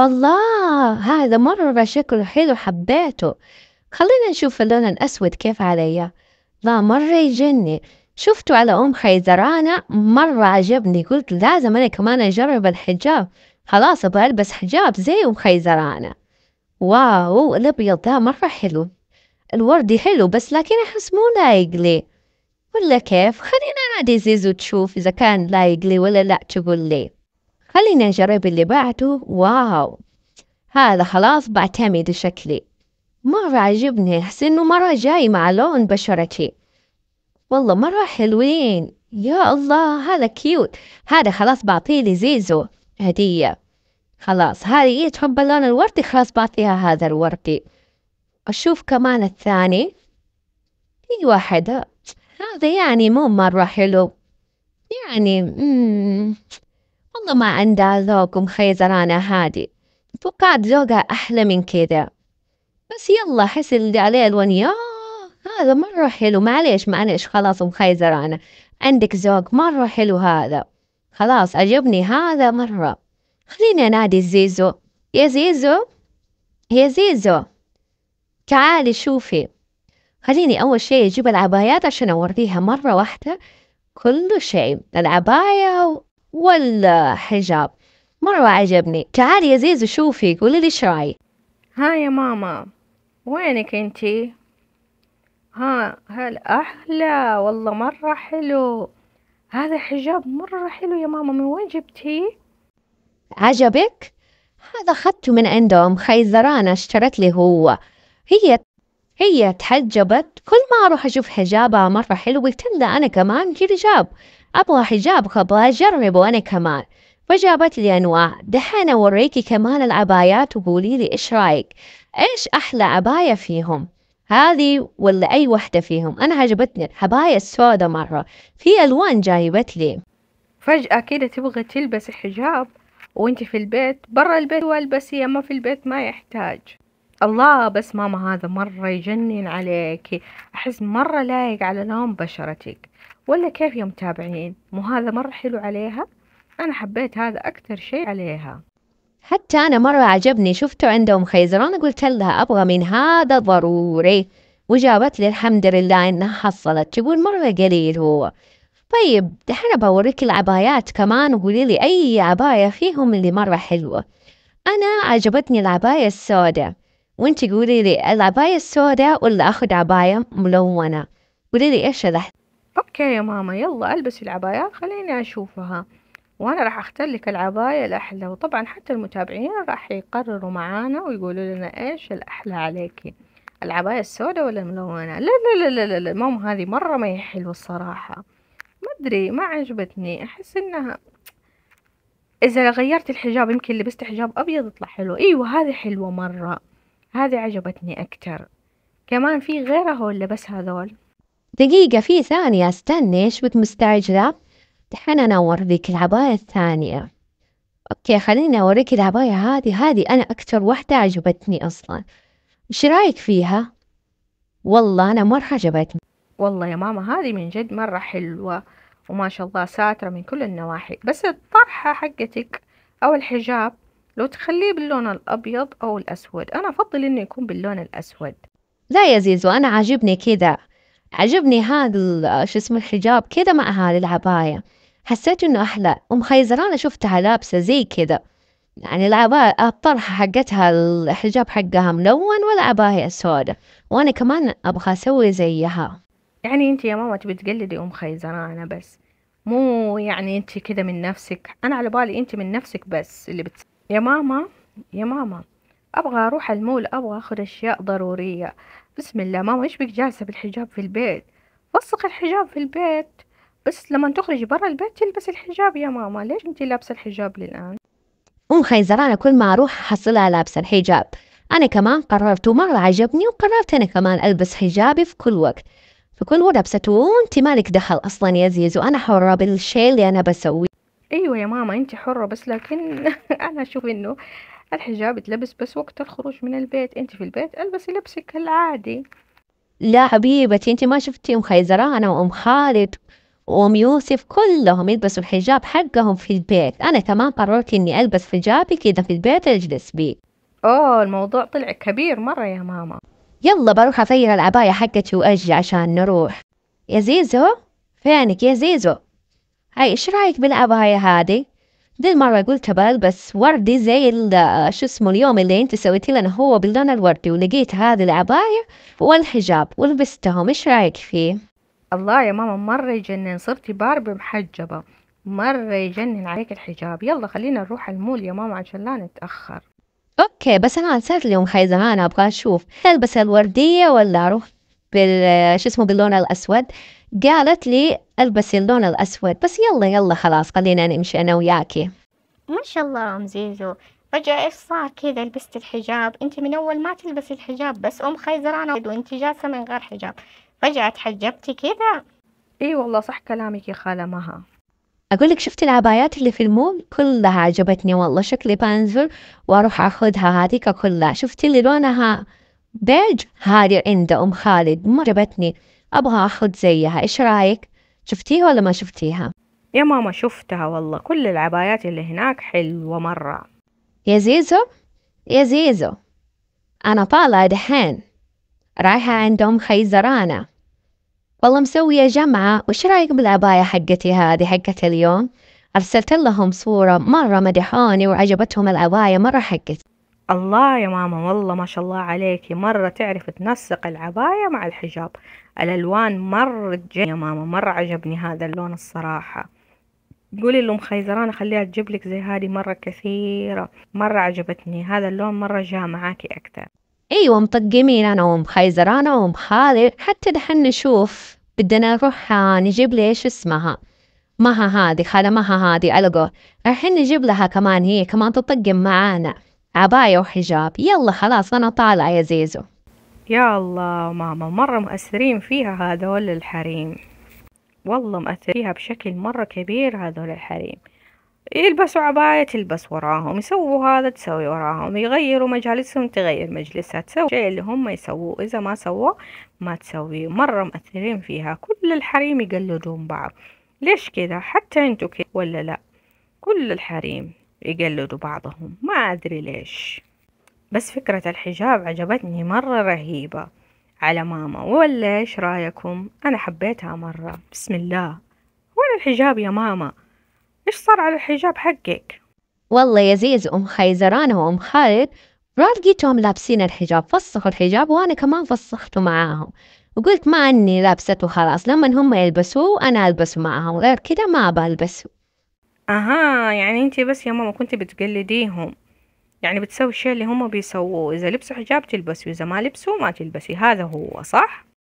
الله هذا مرة شكله حلو حبيته خلينا نشوف اللون الأسود كيف علي لا مرة يجني شفته على أم خيزرانة مرة عجبني قلت لازم أنا كمان أجرب الحجاب خلاص أبغى ألبس حجاب زي أم خيزرانة واو الأبيض ده مرة حلو الوردي حلو بس لكن أحس مو لايق لي ولا كيف خلينا نادي زيزو تشوف إذا كان لايق لي ولا لأ تقول لي خلينا نجرب اللي بعده واو هذا خلاص بعتمد شكلي مرة عجبني أحس إنه مرة جاي مع لون بشرتي والله مرة حلوين يا الله هذا كيوت هذا خلاص بعطيه لزيزو هدية خلاص هذه هي تحب اللون الوردي خلاص بعطيها هذا الوردي أشوف كمان الثاني في واحدة هذا يعني مو مرة حلو يعني مم. والله ما عندها ذوق مخيزرانة هادي توقعت ذوقها أحلى من كده بس يلا حس اللي عليه الون ياه هذا مرة حلو معليش معليش خلاص مخيزرانة عندك ذوق مرة حلو هذا خلاص عجبني هذا مرة خليني أنادي زيزو يا زيزو يا زيزو تعالي شوفي خليني أول شي أجيب العبايات عشان أوريها مرة واحدة كل شيء العباية والحجاب مرة عجبني تعالي يا زيزو شوفي قولي لي ايش رايك ها يا ماما وينك انتي ها هل أحلى والله مرة حلو هذا حجاب مرة حلو يا ماما من وين جبتيه عجبك هذا أخذته من عندهم خيزرانة اشترت لي هو هي هي تحجبت كل ما أروح أشوف حجابها مرة حلو قلت لها أنا كمان جيب حجاب أبغى حجاب أبغى أجربه أنا كمان فجابت لي أنواع دحين أوريكي كمان العبايات وقولي لي إيش رأيك إيش أحلى عباية فيهم هذه ولا أي وحدة فيهم أنا عجبتني الحباية السوداء مرة في ألوان جايبت لي فجأة كده تبغى تلبسي حجاب وانت في البيت برا البيت والبسي أما في البيت ما يحتاج الله بس ماما هذا مرة يجنن عليك أحس مرة لايق على لون بشرتك ولا كيف يا متابعين مو هذا مرة حلو عليها أنا حبيت هذا أكثر شيء عليها حتى أنا مرة عجبني شفته عندهم خيزران قلت لها أبغى من هذا ضروري وجابت لي الحمد لله إنها حصلت تقول مرة قليل هو طيب دحين بوريك العبايات كمان وقولي لي أي عباية فيهم اللي مرة حلوة أنا عجبتني العباية السوداء وانتي قولي لي العباية السوداء ولا أخذ عباية ملونة قولي لي إيش الأحسن اوكي يا ماما يلا البسي العبايات خليني اشوفها وانا راح اختار لك العباية الاحلى وطبعا حتى المتابعين راح يقرروا معانا ويقولوا لنا ايش الاحلى عليكي العباية السوداء ولا الملونة لا لا لا لا لا ماما هذه مرة ما هي حلوة الصراحة ما ادري ما عجبتني احس انها اذا غيرت الحجاب يمكن لبست حجاب ابيض يطلع حلو ايوه هذه حلوة مرة هذه عجبتني اكتر كمان في غيرها ولا بس هذول دقيقة في ثانية استني إيش بك مستعجلة؟ دحين أنا أوريك العباية الثانية أوكي خليني أوريك العباية هذه هذه أنا أكتر واحدة عجبتني أصلا إيش رايك فيها؟ والله أنا مرة عجبتني والله يا ماما هذه من جد مرة حلوة وما شاء الله ساترة من كل النواحي بس الطرحة حقتك أو الحجاب لو تخليه باللون الأبيض أو الأسود أنا أفضل إنه يكون باللون الأسود لا يا زيزو أنا عاجبني كذا عجبني هذا آه، شو اسمه الحجاب كذا مع هذه العباية حسيت إنه أحلى أم خيزرانة شفتها لابسة زي كذا يعني العباية الطرحة حقتها الحجاب حقها ملون والعباية سودة وأنا كمان أبغى أسوي زيها يعني أنت يا ماما تبي تقلدي أم خيزرانة بس مو يعني أنت كذا من نفسك أنا على بالي أنت من نفسك بس اللي بتس... يا ماما يا ماما ابغى اروح المول ابغى اخذ اشياء ضروريه بسم الله ماما ايش بك جالسه بالحجاب في البيت وصق الحجاب في البيت بس لما تخرجي برا البيت تلبس الحجاب يا ماما ليش انت لابسه الحجاب للان ام خيزرانه كل ما اروح احصلها لابسه الحجاب انا كمان قررت ومره عجبني وقررت انا كمان البس حجابي في كل وقت في كل وقت لبسته وانت مالك دخل اصلا يا زيزو أنا حره بالشيء اللي انا بسويه ايوه يا ماما انت حره بس لكن انا اشوف انه الحجاب تلبس بس وقت الخروج من البيت انت في البيت البسي لبسك العادي لا حبيبتي انت ما شفتي ام خيزرانه وام خالد وام يوسف كلهم يلبسوا الحجاب حقهم في البيت انا كمان قررت اني البس حجابي كذا في البيت اجلس بيه اوه الموضوع طلع كبير مره يا ماما يلا بروح اغير العباية حقتي وأجي عشان نروح يا زيزو فينك يا زيزو هاي ايش رايك بالعباية هذه دي المرة قلت بل بس وردي زي آه، شو اسمه اليوم اللي انت سويتي لنا هو باللون الوردي ولقيت هذه العباية والحجاب ولبستهم ايش رايك فيه؟ الله يا ماما مرة يجنن صرتي باربي محجبة مرة يجنن عليك الحجاب يلا خلينا نروح المول يا ماما عشان لا نتأخر اوكي بس انا صارت اليوم خيزرانة ابغى اشوف البس الوردية ولا اروح بال آه، شو اسمه باللون الاسود قالت لي البسي اللون الاسود بس يلا يلا خلاص خلينا نمشي انا وياكي ما شاء الله ام زيزو فجأة إيش صار كذا لبست الحجاب أنت من أول ما تلبسي الحجاب بس أم خيزرانة وأنت جالسة من غير حجاب فجأة تحجبتي كذا إي والله صح كلامك يا خالة مها أقول لك شفتي العبايات اللي في المول كلها عجبتني والله شكلي بانزل وأروح أخذها هذيك كلها شفتي اللي لونها بيج هذه عند أم خالد ما عجبتني أبغى أخذ زيها إيش رايك؟ شفتيها ولا ما شفتيها؟ يا ماما شفتها والله كل العبايات اللي هناك حلوة مرة يا زيزو يا زيزو أنا طالعة دحين رايحة عند أم خيزرانة والله مسوية جمعة وش رايك بالعباية حقتي هذه حقت اليوم؟ أرسلت لهم صورة مرة مدحوني وعجبتهم العباية مرة حقتي الله يا ماما والله ما شاء الله عليكي مرة تعرف تنسق العباية مع الحجاب الألوان مرة جي يا ماما مرة عجبني هذا اللون الصراحة قولي لأم خيزران خليها تجيب لك زي هذه مرة كثيرة مرة عجبتني هذا اللون مرة جاء معاكي أكثر أيوة مطقمين أنا وأم خيزران وأم خالي حتى دحين نشوف بدنا نروح آه، نجيب لي إيش اسمها مها هذه خالة مها هذه ألقوا الحين نجيب لها كمان هي كمان تطقم معانا عباية وحجاب يلا خلاص أنا طالعة يا زيزو يا الله ماما مرة مؤثرين فيها هذول الحريم والله مؤثر فيها بشكل مرة كبير هذول الحريم يلبسوا عباية تلبس وراهم يسووا هذا تسوي وراهم يغيروا مجالسهم تغير مجلسها تسوي شيء اللي هم يسووه إذا ما سووه ما تسويه مرة مؤثرين فيها كل الحريم يقلدون بعض ليش كذا حتى انتوا كذا ولا لا كل الحريم يقلدوا بعضهم ما أدري ليش بس فكرة الحجاب عجبتني مرة رهيبة على ماما ولا إيش رأيكم أنا حبيتها مرة بسم الله وين الحجاب يا ماما إيش صار على الحجاب حقك والله يا زيز أم خيزران وأم خالد راقيتهم لابسين الحجاب فسخوا الحجاب وأنا كمان فسخته معاهم وقلت ما أني لابسته خلاص لما هم يلبسوه أنا ألبسه معاهم غير كده ما بلبسه اها يعني انت بس يا ماما كنت بتقلديهم يعني بتسوي الشيء اللي هم بيسووه اذا لبسوا حجاب تلبسي واذا ما لبسوا ما تلبسي هذا هو صح